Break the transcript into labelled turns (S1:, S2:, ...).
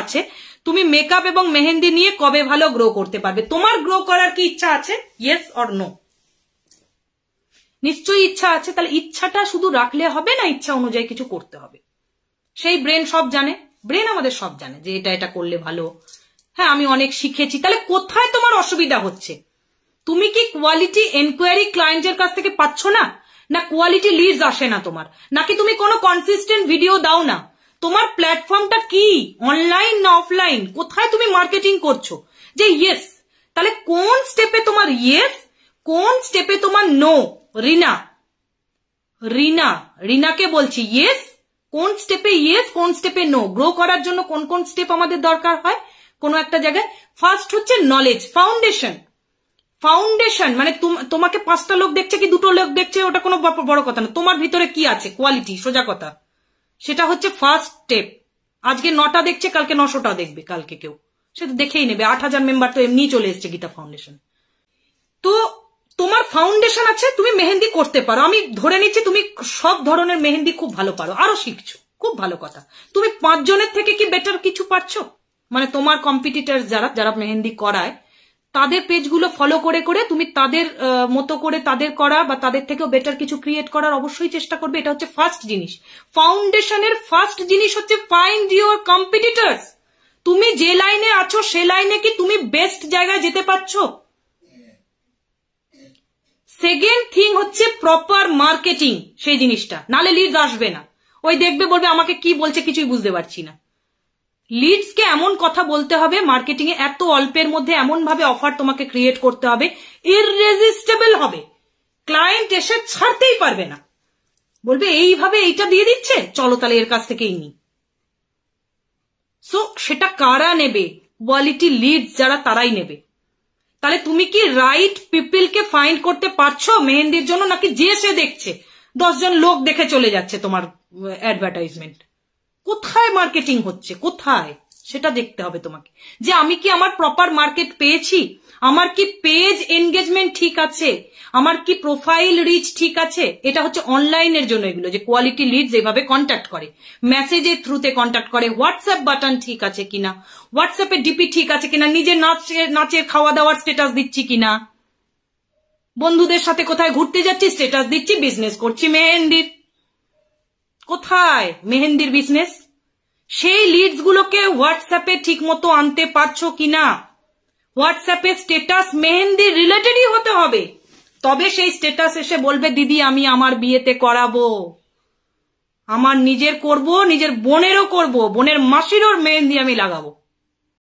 S1: আছে তুমি মেকআপ এবং মেহেন্দি নিয়ে কবে ভালো গ্রো করতে পারবে তোমার গ্রো করার কি ইচ্ছা আছে ইয়েস অর নো নিশ্চয়ই ইচ্ছা আছে তাহলে ইচ্ছাটা শুধু রাখলে হবে না ইচ্ছা অনুযায়ী কিছু করতে হবে সেই ব্রেন সব জানে ব্রেন আমাদের সব জানে যে এটা এটা করলে ভালো হ্যাঁ আমি অনেক শিখেছি তাহলে কোথায় তোমার অসুবিধা হচ্ছে তুমি কি কোয়ালিটি এনকোয়ারি ক্লায়েন্টের কাছ থেকে পাচ্ছ না না কোয়ালিটি লিডস আসে না তোমার নাকি তুমি কোনো কনসিস্টেন্ট ভিডিও দাও না তোমার প্ল্যাটফর্মটা কি অনলাইন না অফলাইন কোথায় তুমি মার্কেটিং করছো যে ইয়েস তাহলে কোন স্টেপে তোমার ইয়েস কোন স্টেপে তোমার নো রিনা রিনা রিনাকে বলছি ইয়েস কোন স্টেপে ইয়েস কোন স্টেপে নো গ্রো করার জন্য কোন কোন স্টেপ আমাদের দরকার হয় কোনো একটা জায়গায় ফার্স্ট হচ্ছে নলেজ ফাউন্ডেশন ফাউন্ডেশন মানে তোমাকে পাঁচটা লোক দেখছে কি দুটো লোক দেখছে ওটা কোনো বড় কথা না তোমার ভিতরে কি আছে কোয়ালিটি সোজা কথা সেটা হচ্ছে ফার্স্ট স্টেপ আজকে নটা দেখছে কালকে নশোটা দেখবে কালকে কেউ সে তো দেখেই নেবে আট হাজার মেম্বার তো এমনি চলে এসছে গীতা ফাউন্ডেশন তো তোমার ফাউন্ডেশন আছে তুমি মেহেন্দি করতে পারো আমি ধরে নিচ্ছি তুমি সব ধরনের মেহেন্দি খুব ভালো পারো আরো শিখছো খুব ভালো কথা তুমি পাঁচজনের থেকে কি বেটার কিছু পারছো মানে তোমার কম্পিটিটার যারা যারা মেহেন্দি করায় তাদের পেজগুলো ফলো করে করে তুমি তাদের মতো করে তাদের করা বা তাদের থেকেও বেটার কিছু ক্রিয়েট করার অবশ্যই চেষ্টা করবে এটা হচ্ছে ফার্স্ট জিনিস ফাউন্ডেশনের ফার্স্ট জিনিস হচ্ছে ফাইন্ড ইউর কম্পিটিটার্স তুমি যে লাইনে আছো সে লাইনে কি তুমি বেস্ট জায়গায় যেতে পারছো সেকেন্ড থিং হচ্ছে প্রপার মার্কেটিং সেই জিনিসটা নালে লিড আসবে না ওই দেখবে বলবে আমাকে কি বলছে কিছুই বুঝতে পারছি না লিডসকে এমন কথা বলতে হবে মার্কেটিং এ এত অল্পের মধ্যে এমন ভাবে অফার তোমাকে ক্রিয়েট করতে হবে ইররেজিস্টেবল হবে ক্লায়েন্ট এসে ছাড়তেই পারবে না বলবে এইভাবে এইটা দিয়ে দিচ্ছে চলো তাহলে এর কাছ থেকেই নি সো সেটা কারা নেবে কোয়ালিটি লিডস যারা তারাই নেবে তাহলে তুমি কি রাইট পিপলকে ফাইন্ড করতে পারছো মেহেন্দির জন্য নাকি যে সে দেখছে দশজন লোক দেখে চলে যাচ্ছে তোমার অ্যাডভার্টাইজমেন্ট uh, কোথায় মার্কেটিং হচ্ছে কোথায় সেটা দেখতে হবে তোমাকে যে আমি কি আমার প্রপার মার্কেট পেয়েছি আমার কি পেজ এনগেজমেন্ট ঠিক আছে আমার কি প্রোফাইল রিচ ঠিক আছে এটা হচ্ছে অনলাইনের জন্য এগুলো যে কোয়ালিটি লিড যেভাবে কন্ট্যাক্ট করে মেসেজের থ্রুতে কন্ট্যাক্ট করে হোয়াটসঅ্যাপ বাটন ঠিক আছে কিনা হোয়াটসঅ্যাপে ডিপি ঠিক আছে কিনা নিজের নাচের নাচের খাওয়া দাওয়ার স্টেটাস দিচ্ছি কিনা বন্ধুদের সাথে কোথায় ঘুরতে যাচ্ছি স্টেটাস দিচ্ছি বিজনেস করছি মেহেন্দির কোথায় মেহেন্দির বিজনেস সেই লিডস গুলোকে হোয়াটসঅ্যাপে ঠিক মতো আনতে পারছো কিনা হোয়াটসঅ্যাপে স্টেটাস মেহেন্দির রিলেটেডই হতে হবে তবে সেই স্টেটাস এসে বলবে দিদি আমি আমার বিয়েতে করাবো আমার নিজের করব নিজের বোনেরও করব বোনের মাসিরও মেহেন্দি আমি লাগাবো